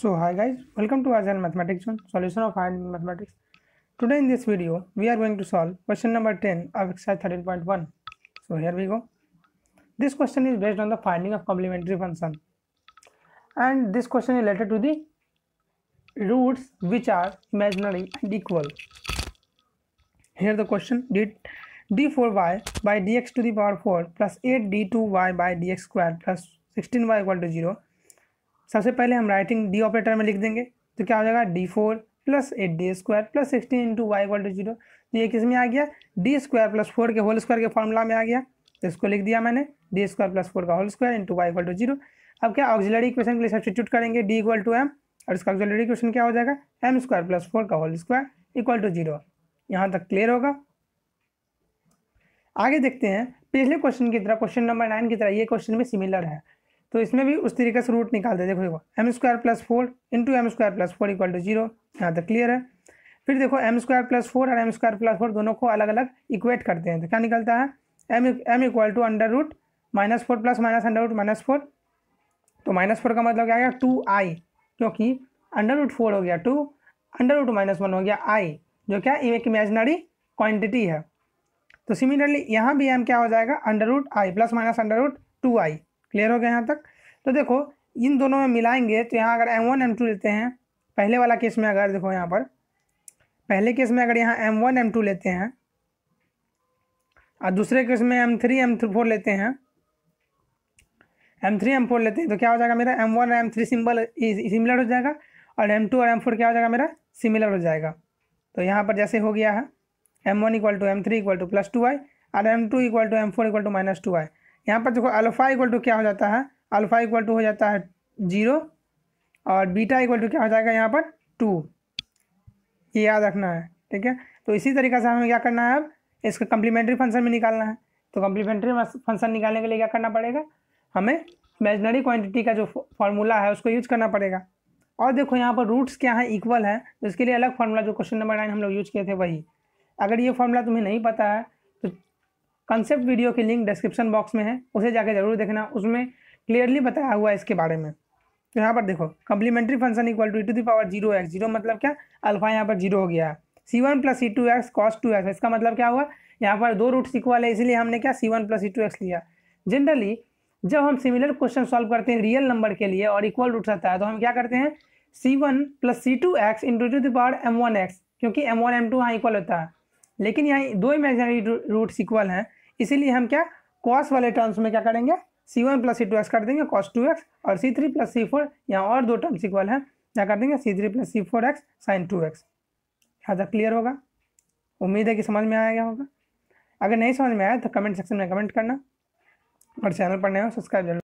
So hi guys, welcome to Asian Mathematics Zone, solution of high mathematics. Today in this video, we are going to solve question number 10 of exercise 13.1. So here we go. This question is based on the finding of complementary function. And this question is related to the roots which are imaginary and equal. Here the question did d4y by dx to the power 4 plus 8d2y by dx square plus 16y equal to 0 सबसे पहले हम writing D operator में लिख देंगे तो क्या हो जाएगा D four plus eight D square plus sixteen into Y equal to zero तो ये किस में आ गया डी स्क्वायर प्लस फोर के होल स्क्वायर के फॉर्मूला में आ गया तो इसको लिख दिया मैंने डी स्क्वायर प्लस फोर का whole square into Y equal to zero अब क्या ऑक्जिलरी इक्वेशन के लिए सब्सिट्यूट करेंगे डी इक्वल टू एम और इसका ऑक्जिलरी इक्वेशन क्या हो जाएगा एम स्क्वायर प्लस फोर का whole square equal to zero यहाँ तक क्लियर होगा आगे देखते हैं पिछले क्वेश्चन की तरह क्वेश्चन नंबर नाइन की तरह ये क्वेश्चन भी सिमिलर है तो इसमें भी उस तरीके से रूट निकालते हैं देखो देखो M square plus four into M square plus four equal to zero यहाँ तक क्लियर है फिर देखो एम स्क्वायर प्लस फोर और एम स्क्वायर प्लस फोर दोनों को अलग अलग इक्वेट करते हैं तो क्या निकलता है M M equal to under root minus four plus minus under root minus four तो माइनस फोर का मतलब क्या गया टू आई क्योंकि अंडर रूट फोर हो गया two under root minus one हो गया आई जो क्या एक इमेजनरी क्वान्टिटी है तो सिमिलरली यहाँ भी एम क्या हो जाएगा under root i plus minus under root two i clear हो गया यहाँ तक तो देखो इन दोनों में मिलाएंगे तो यहाँ अगर एम वन एम टू लेते हैं पहले वाला केस में अगर देखो यहाँ पर पहले केस में अगर यहाँ एम वन एम टू लेते हैं और दूसरे केस में एम थ्री एम फोर लेते हैं एम थ्री एम फोर लेते हैं तो क्या हो जाएगा मेरा एम वन और एम थ्री सिम्बल सिमिलर हो जाएगा और एम टू और एम फोर क्या हो जाएगा मेरा सिमिलर हो जाएगा तो यहाँ पर जैसे हो गया है M one equal to M three equal to plus two i और M two equal to M four equal to minus two i यहाँ पर देखो अल्फ़ा इक्वल टू क्या हो जाता है अल्फ़ा इक्वल टू हो जाता है जीरो और बीटा इक्वल टू क्या हो जाएगा यहाँ पर टू ये याद रखना है ठीक है तो इसी तरीके से हमें क्या करना है अब इसका कम्प्लीमेंट्री फंक्शन में निकालना है तो कम्प्लीमेंट्री फंक्शन निकालने के लिए क्या करना पड़ेगा हमें इमेजनरी क्वान्टिटी का जो फॉर्मूला है उसको यूज करना पड़ेगा और देखो यहाँ पर रूट्स क्या है इक्वल है तो इसके लिए अलग फार्मूला जो क्वेश्चन नंबर नाइन हम लोग यूज किए थे वही अगर ये फार्मूला तुम्हें नहीं पता है कंसेप्ट वीडियो की लिंक डिस्क्रिप्शन बॉक्स में है उसे जाके जरूर देखना उसमें क्लियरली बताया हुआ है इसके बारे में तो यहाँ पर देखो complementary function equal to two the power zero X zero मतलब क्या अल्फा यहाँ पर जीरो हो गया है C one plus C two X cos two X इसका मतलब क्या हुआ यहाँ पर दो रूट इक्वल है इसलिए हमने क्या C one plus C two X लिया जनरली जब हम सिमिलर क्वेश्चन सॉल्व करते हैं रियल नंबर के लिए और इक्वल रूट आता है तो हम क्या करते हैं C one plus C two X into two power M one X क्योंकि एम वन एम टू यहाँ इक्वल होता है लेकिन यहाँ दो इमेजनरी रूट्स इक्वल हैं इसीलिए हम क्या कॉस वाले टर्म्स में क्या करेंगे C one plus C two X कर देंगे कॉस टू एक्स और C three plus C four यहाँ और दो टर्म्स इक्वल हैं क्या कर देंगे C three plus C four X sine two X यहाँ तक क्लियर होगा उम्मीद है कि समझ में आया गया होगा अगर नहीं समझ में आया तो कमेंट सेक्शन में कमेंट करना और चैनल पर नए हो सब्सक्राइब जरूर